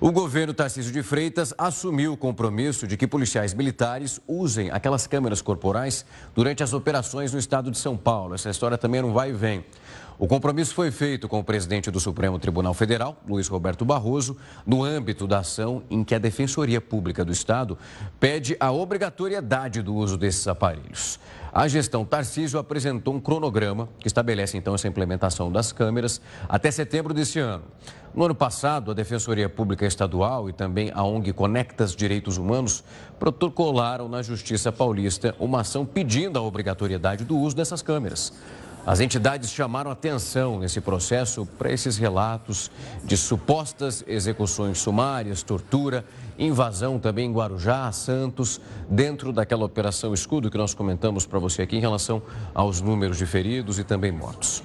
O governo Tarcísio de Freitas assumiu o compromisso de que policiais militares usem aquelas câmeras corporais durante as operações no estado de São Paulo. Essa história também não é vai e vem. O compromisso foi feito com o presidente do Supremo Tribunal Federal, Luiz Roberto Barroso, no âmbito da ação em que a Defensoria Pública do Estado pede a obrigatoriedade do uso desses aparelhos. A gestão Tarcísio apresentou um cronograma que estabelece então essa implementação das câmeras até setembro deste ano. No ano passado, a Defensoria Pública Estadual e também a ONG Conectas Direitos Humanos protocolaram na Justiça Paulista uma ação pedindo a obrigatoriedade do uso dessas câmeras. As entidades chamaram atenção nesse processo para esses relatos de supostas execuções sumárias, tortura, invasão também em Guarujá, Santos, dentro daquela operação escudo que nós comentamos para você aqui em relação aos números de feridos e também mortos.